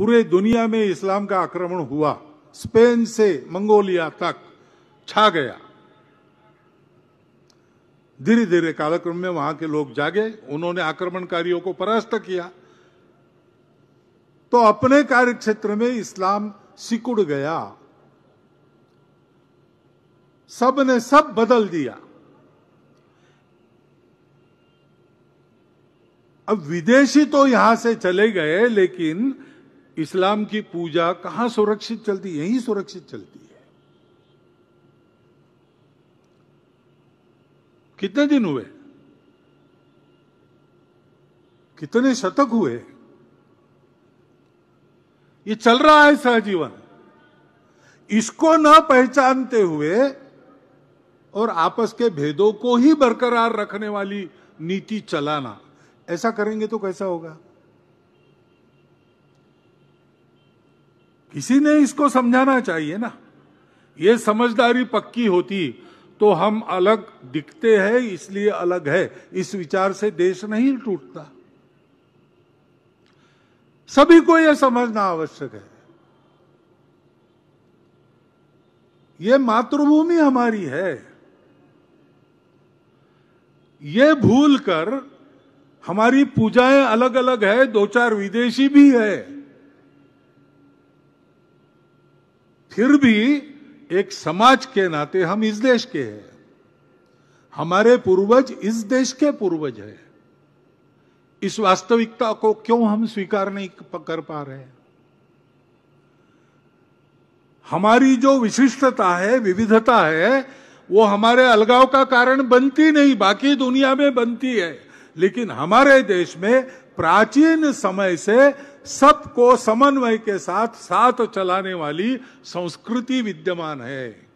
पूरे दुनिया में इस्लाम का आक्रमण हुआ स्पेन से मंगोलिया तक छा गया धीरे धीरे कालक्रम में वहां के लोग जागे उन्होंने आक्रमणकारियों को परास्त किया तो अपने कार्य क्षेत्र में इस्लाम सिकुड़ गया सब ने सब बदल दिया अब विदेशी तो यहां से चले गए लेकिन इस्लाम की पूजा कहां सुरक्षित चलती यहीं सुरक्षित चलती है कितने दिन हुए कितने शतक हुए ये चल रहा है सहजीवन इसको ना पहचानते हुए और आपस के भेदों को ही बरकरार रखने वाली नीति चलाना ऐसा करेंगे तो कैसा होगा किसी ने इसको समझाना चाहिए ना ये समझदारी पक्की होती तो हम अलग दिखते हैं इसलिए अलग है इस विचार से देश नहीं टूटता सभी को यह समझना आवश्यक है ये मातृभूमि हमारी है ये भूल कर हमारी पूजाएं अलग अलग है दो चार विदेशी भी है फिर भी एक समाज के नाते हम इस देश के हैं हमारे पूर्वज इस देश के पूर्वज हैं इस वास्तविकता को क्यों हम स्वीकार नहीं कर पा रहे हमारी जो विशिष्टता है विविधता है वो हमारे अलगाव का कारण बनती नहीं बाकी दुनिया में बनती है लेकिन हमारे देश में प्राचीन समय से सबको समन्वय के साथ साथ चलाने वाली संस्कृति विद्यमान है